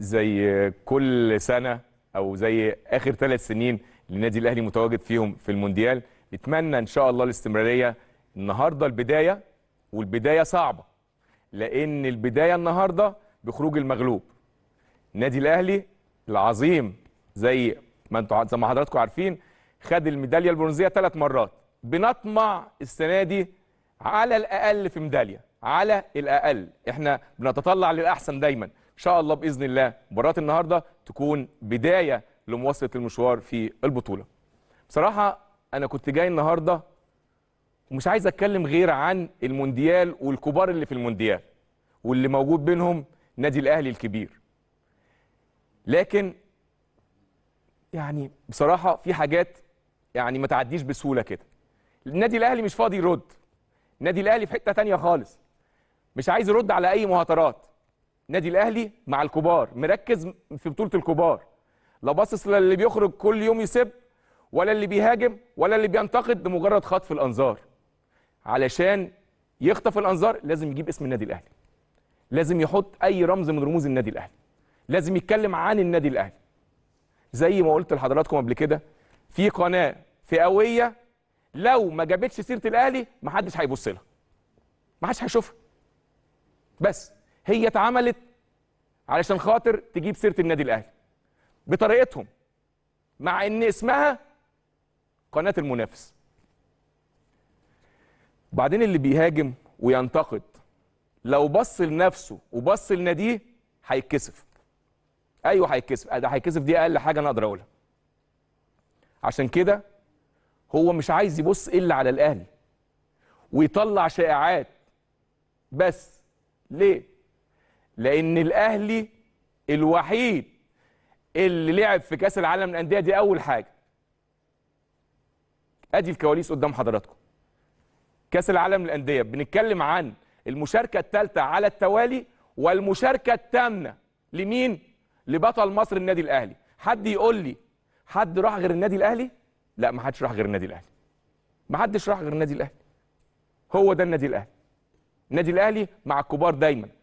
زي كل سنه او زي اخر ثلاث سنين للنادي الاهلي متواجد فيهم في المونديال نتمنى ان شاء الله الاستمراريه النهارده البدايه والبدايه صعبه لان البدايه النهارده بخروج المغلوب النادي الاهلي العظيم زي ما انتوا زي ما حضراتكم عارفين خد الميداليه البرونزيه ثلاث مرات بنطمع السنه دي على الاقل في ميداليه على الاقل احنا بنتطلع للاحسن دايما ان شاء الله باذن الله مباراه النهارده تكون بدايه لمواصله المشوار في البطوله بصراحه انا كنت جاي النهارده ومش عايز اتكلم غير عن المونديال والكبار اللي في المونديال واللي موجود بينهم نادي الاهلي الكبير لكن يعني بصراحه في حاجات يعني ما تعديش بسهوله كده النادي الاهلي مش فاضي يرد النادي الاهلي في حته تانية خالص مش عايز يرد على اي مهاترات النادي الاهلي مع الكبار مركز في بطوله الكبار لا باصص للي بيخرج كل يوم يسب ولا اللي بيهاجم ولا اللي بينتقد لمجرد خطف الانظار علشان يخطف الانظار لازم يجيب اسم النادي الاهلي لازم يحط اي رمز من رموز النادي الاهلي لازم يتكلم عن النادي الاهلي زي ما قلت لحضراتكم قبل كده في قناه فئويه لو ما جابتش سيره الاهلي محدش هيبص لها محدش هيشوفها بس هي اتعملت علشان خاطر تجيب سيره النادي الاهلي بطريقتهم مع ان اسمها قناه المنافس وبعدين اللي بيهاجم وينتقد لو بص لنفسه وبص لناديه هيتكسف ايوه هيتكسف أه، ده هيتكسف دي اقل حاجه انا اقدر اقولها عشان كده هو مش عايز يبص الا على الاهلي ويطلع شائعات بس ليه لان الاهلي الوحيد اللي لعب في كاس العالم للانديه دي اول حاجه ادي الكواليس قدام حضراتكم كاس العالم للانديه بنتكلم عن المشاركه الثالثه على التوالي والمشاركه الثامنه لمين لبطل مصر النادي الاهلي حد يقول لي حد راح غير النادي الاهلي لا ما حدش راح غير النادي الاهلي ما حدش راح غير النادي الاهلي هو ده النادي الاهلي النادي الاهلي مع الكبار دايما